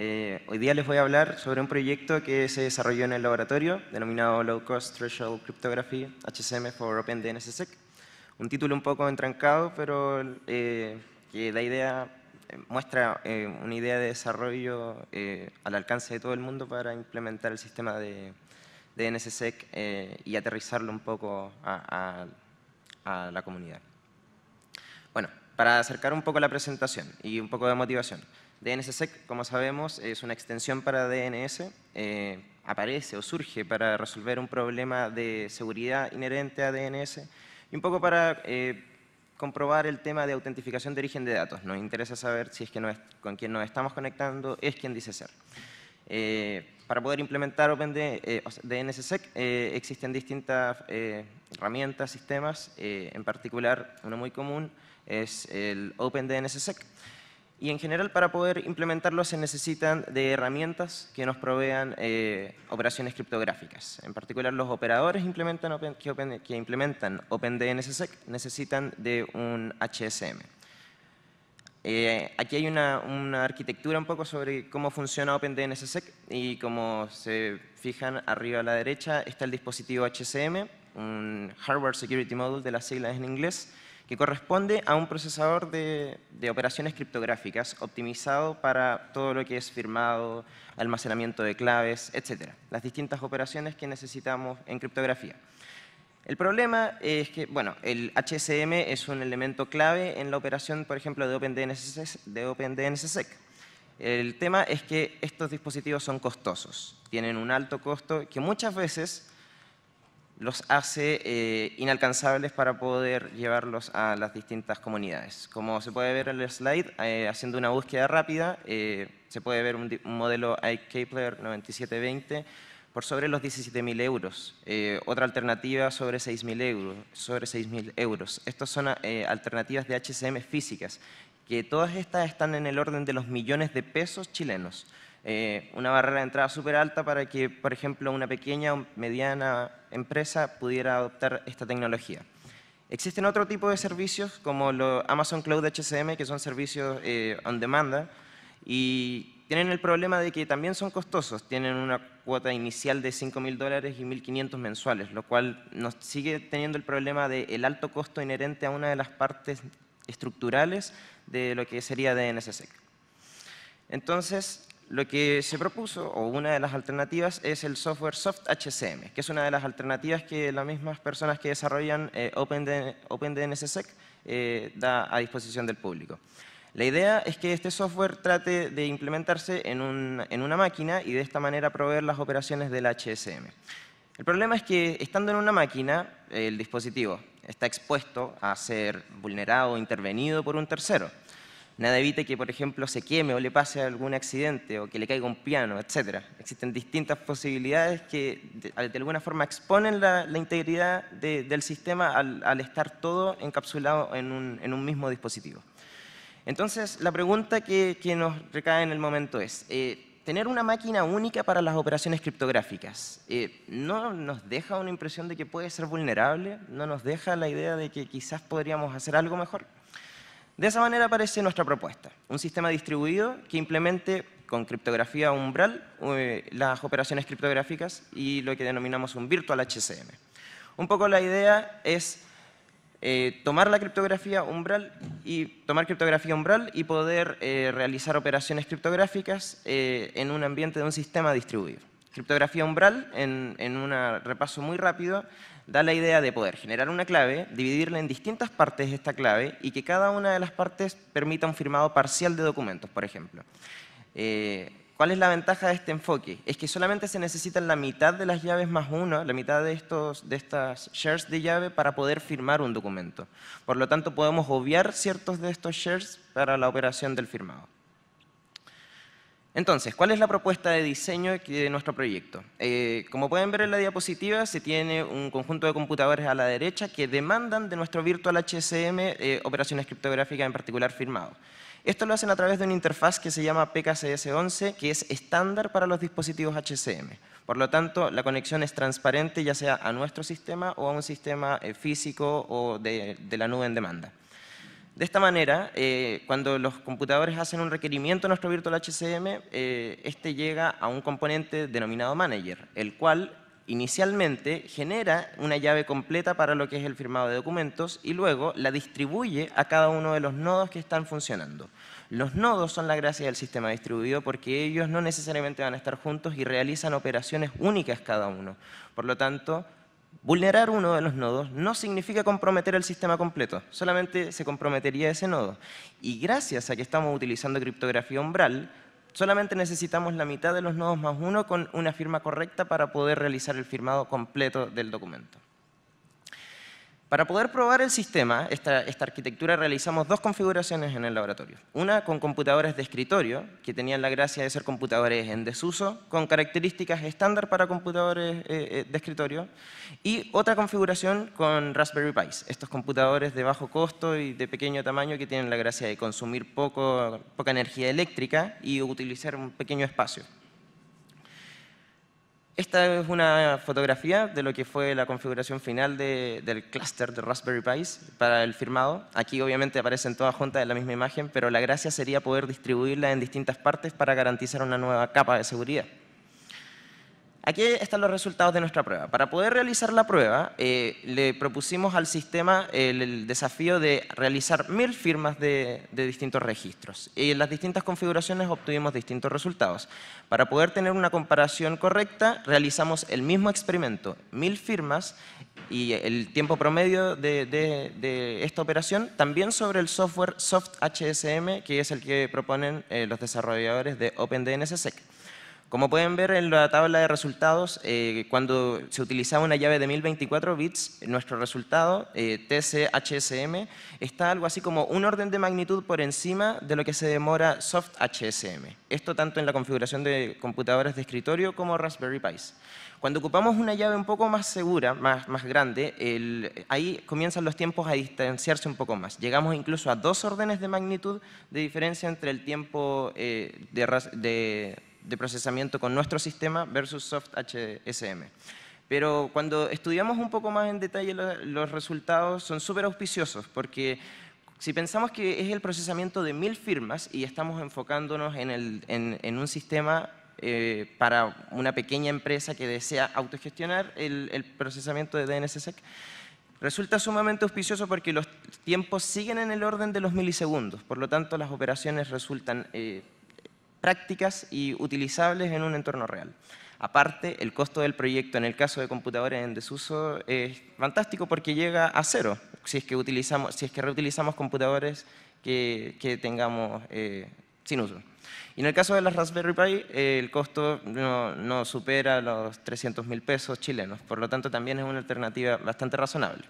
Eh, hoy día les voy a hablar sobre un proyecto que se desarrolló en el laboratorio denominado Low Cost Threshold Cryptography HCM for Open DNSSEC. Un título un poco entrancado, pero eh, que la idea eh, muestra una idea de desarrollo al alcance de todo el mundo para implementar el sistema de, DNSSEC y aterrizarlo un poco a la comunidad. Bueno, para acercar un poco la presentación y un poco de motivación. DNSSEC, como sabemos, es una extensión para DNS, eh, aparece o surge para resolver un problema de seguridad inherente a DNS y un poco para eh, comprobar el tema de autentificación de origen de datos. Nos interesa saber si es que con quien nos estamos conectando es quien dice ser. Eh, para poder implementar Open DNSSEC existen distintas herramientas, sistemas, en particular uno muy común es el OpenDNSSEC. DNSSEC y en general para poder implementarlo se necesitan de herramientas que nos provean eh, operaciones criptográficas. En particular los operadores implementan que, implementan OpenDNSSEC necesitan de un HSM. Eh, aquí hay una, una, arquitectura un poco sobre cómo funciona OpenDNSSEC y como se fijan arriba a la derecha está el dispositivo HSM, un Hardware Security Module de las siglas en inglés, que corresponde a un procesador de, operaciones criptográficas optimizado para todo lo que es firmado, almacenamiento de claves, etcétera. Las distintas operaciones que necesitamos en criptografía. El problema es que, bueno, el HSM es un elemento clave en la operación, por ejemplo, de De OpenDNSSEC. El tema es que estos dispositivos son costosos, tienen un alto costo que muchas veces los hace eh, inalcanzables para poder llevarlos a las distintas comunidades. Como se puede ver en el slide, eh, haciendo una búsqueda rápida, eh, se puede ver un, modelo modelo Kepler 9720 por sobre los 17.000 euros. otra alternativa sobre 6.000 euros, euros. Estas son alternativas de HCM físicas, que todas estas están en el orden de los millones de pesos chilenos. Eh, una barrera de entrada súper alta para que, por ejemplo, una pequeña o mediana empresa pudiera adoptar esta tecnología. Existen otro tipo de servicios como lo Amazon Cloud HCM, que son servicios eh, on demanda, y tienen el problema de que también son costosos, tienen una cuota inicial de 5.000 dólares y 1.500 mensuales, lo cual nos sigue teniendo el problema del el alto costo inherente a una de las partes estructurales de lo que sería DNSSEC. E Entonces, lo que se propuso, o una de las alternativas, es el software Soft HSM, que es una de las alternativas que las mismas personas que desarrollan eh, Open OpenDNSSEC eh, da a disposición del público. La idea es que este software trate de implementarse en, un, en una máquina y de esta manera proveer las operaciones del HSM. El problema es que estando en una máquina, el dispositivo está expuesto a ser vulnerado o intervenido por un tercero. Nada evita que, por ejemplo, se queme o le pase algún accidente o que le caiga un piano, etc. Existen distintas posibilidades que de, alguna forma exponen la, integridad del sistema al, estar todo encapsulado en un, mismo dispositivo. Entonces, la pregunta que, nos recae en el momento es, eh, tener una máquina única para las operaciones criptográficas, eh, ¿no nos deja una impresión de que puede ser vulnerable? ¿No nos deja la idea de que quizás podríamos hacer algo mejor? De esa manera aparece nuestra propuesta, un sistema distribuido que implemente con criptografía umbral eh, las operaciones criptográficas y lo que denominamos un virtual HCM. Un poco la idea es eh, tomar la criptografía umbral y tomar criptografía umbral y poder eh, realizar operaciones criptográficas en un ambiente de un sistema distribuido. Criptografía umbral, en, un repaso muy rápido, da la idea de poder generar una clave, dividirla en distintas partes de esta clave y que cada una de las partes permita un firmado parcial de documentos, por ejemplo. Eh, ¿Cuál es la ventaja de este enfoque? Es que solamente se necesitan la mitad de las llaves más uno, la mitad de, estos, de estas shares de llave para poder firmar un documento. Por lo tanto, podemos obviar ciertos de estos shares para la operación del firmado. Entonces, ¿cuál es la propuesta de diseño de nuestro proyecto? Eh, como pueden ver en la diapositiva, se tiene un conjunto de computadores a la derecha que demandan de nuestro Virtual HCM eh, operaciones criptográficas, en particular firmados. Esto lo hacen a través de una interfaz que se llama PKCS11, que es estándar para los dispositivos HCM. Por lo tanto, la conexión es transparente ya sea a nuestro sistema o a un sistema eh, físico o de la nube en demanda. De esta manera, eh, cuando los computadores hacen un requerimiento a nuestro Virtual HCM, eh, este llega a un componente denominado manager, el cual inicialmente genera una llave completa para lo que es el firmado de documentos y luego la distribuye a cada uno de los nodos que están funcionando. Los nodos son la gracia del sistema distribuido porque ellos no necesariamente van a estar juntos y realizan operaciones únicas cada uno. Por lo tanto, Vulnerar uno de los nodos no significa comprometer el sistema completo, solamente se comprometería ese nodo. Y gracias a que estamos utilizando criptografía umbral, solamente necesitamos la mitad de los nodos más uno con una firma correcta para poder realizar el firmado completo del documento. Para poder probar el sistema, esta, arquitectura realizamos dos configuraciones en el laboratorio. Una con computadores de escritorio, que tenían la gracia de ser computadores en desuso, con características estándar para computadores eh, eh, de escritorio, y otra configuración con Raspberry Pi, estos computadores de bajo costo y de pequeño tamaño que tienen la gracia de consumir poca energía eléctrica y utilizar un pequeño espacio. Esta es una fotografía de lo que fue la configuración final del clúster de Raspberry Pi para el firmado. Aquí obviamente aparecen todas juntas en la misma imagen, pero la gracia sería poder distribuirla en distintas partes para garantizar una nueva capa de seguridad. Aquí están los resultados de nuestra prueba. Para poder realizar la prueba, eh, le propusimos al sistema eh, el, desafío de realizar mil firmas de, distintos registros. Y en las distintas configuraciones obtuvimos distintos resultados. Para poder tener una comparación correcta, realizamos el mismo experimento, mil firmas, y el tiempo promedio de, esta operación, también sobre el software Soft HSM, que es el que proponen eh, los desarrolladores de OpenDNSSEC. Como pueden ver en la tabla de resultados, eh, cuando se utilizaba una llave de 1024 bits, nuestro resultado, eh, TCHSM, está algo así como un orden de magnitud por encima de lo que se demora soft HSM. Esto tanto en la configuración de computadoras de escritorio como Raspberry Pi. Cuando ocupamos una llave un poco más segura, más, grande, ahí comienzan los tiempos a distanciarse un poco más. Llegamos incluso a dos órdenes de magnitud de diferencia entre el tiempo eh, de de procesamiento con nuestro sistema versus soft HSM. Pero cuando estudiamos un poco más en detalle los resultados son súper auspiciosos porque si pensamos que es el procesamiento de mil firmas y estamos enfocándonos en, el, en, un sistema eh, para una pequeña empresa que desea autogestionar el, procesamiento de DNSSEC, e resulta sumamente auspicioso porque los tiempos siguen en el orden de los milisegundos, por lo tanto las operaciones resultan eh, prácticas y utilizables en un entorno real. Aparte, el costo del proyecto en el caso de computadores en desuso es fantástico porque llega a cero si es que, utilizamos, si es que reutilizamos computadores que, tengamos eh, sin uso. Y en el caso de las Raspberry Pi, eh, el costo no, supera los 300 mil pesos chilenos, por lo tanto también es una alternativa bastante razonable.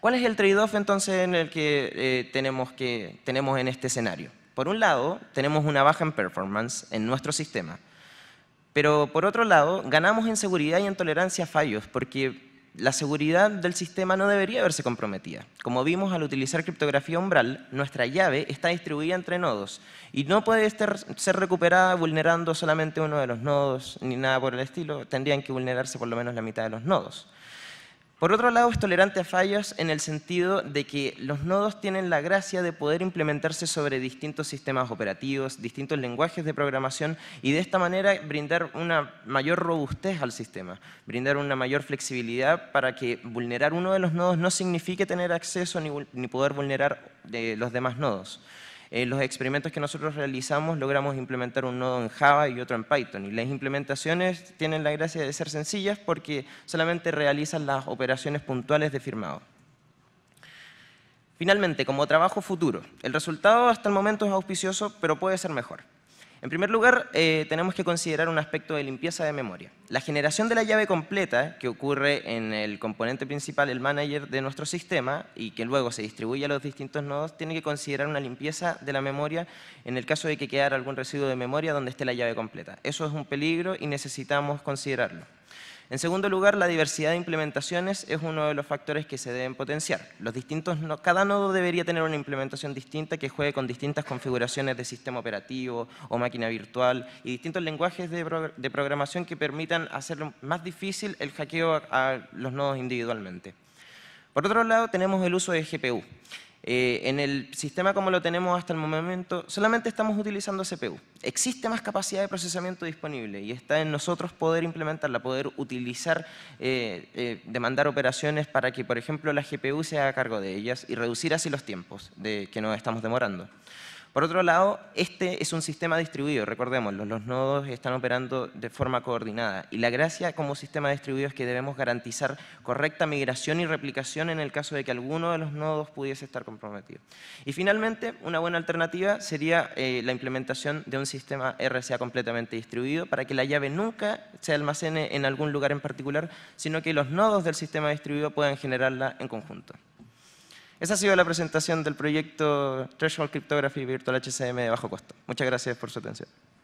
¿Cuál es el trade-off entonces en el que eh, tenemos, que tenemos en este escenario? Por un lado, tenemos una baja en performance en nuestro sistema, pero por otro lado, ganamos en seguridad y en tolerancia a fallos, porque la seguridad del sistema no debería verse comprometida. Como vimos al utilizar criptografía umbral, nuestra llave está distribuida entre nodos y no puede ser recuperada vulnerando solamente uno de los nodos ni nada por el estilo, tendrían que vulnerarse por lo menos la mitad de los nodos. Por otro lado, es tolerante a fallos en el sentido de que los nodos tienen la gracia de poder implementarse sobre distintos sistemas operativos, distintos lenguajes de programación y de esta manera brindar una mayor robustez al sistema, brindar una mayor flexibilidad para que vulnerar uno de los nodos no signifique tener acceso ni, poder vulnerar eh, los demás nodos. Eh, los experimentos que nosotros realizamos logramos implementar un nodo en Java y otro en Python. Y las implementaciones tienen la gracia de ser sencillas porque solamente realizan las operaciones puntuales de firmado. Finalmente, como trabajo futuro, el resultado hasta el momento es auspicioso, pero puede ser mejor. En primer lugar, eh, tenemos que considerar un aspecto de limpieza de memoria. La generación de la llave completa, que ocurre en el componente principal, el manager de nuestro sistema, y que luego se distribuye a los distintos nodos, tiene que considerar una limpieza de la memoria en el caso de que quede algún residuo de memoria donde esté la llave completa. Eso es un peligro y necesitamos considerarlo. En segundo lugar, la diversidad de implementaciones es uno de los factores que se deben potenciar. Los distintos, cada nodo debería tener una implementación distinta que juegue con distintas configuraciones de sistema operativo o máquina virtual y distintos lenguajes de, programación que permitan hacer más difícil el hackeo a los nodos individualmente. Por otro lado, tenemos el uso de GPU. Eh, en el sistema como lo tenemos hasta el momento, solamente estamos utilizando CPU. Existe más capacidad de procesamiento disponible y está en nosotros poder implementarla, poder utilizar, eh, eh, demandar operaciones para que, por ejemplo, la GPU se haga cargo de ellas y reducir así los tiempos de que nos estamos demorando. Por otro lado, este es un sistema distribuido, recordemos, los nodos están operando de forma coordinada y la gracia como sistema distribuido es que debemos garantizar correcta migración y replicación en el caso de que alguno de los nodos pudiese estar comprometido. Y finalmente, una buena alternativa sería eh, la implementación de un sistema RSA completamente distribuido para que la llave nunca se almacene en algún lugar en particular, sino que los nodos del sistema distribuido puedan generarla en conjunto. Esa ha sido la presentación del proyecto Threshold Cryptography Virtual HCM de bajo costo. Muchas gracias por su atención.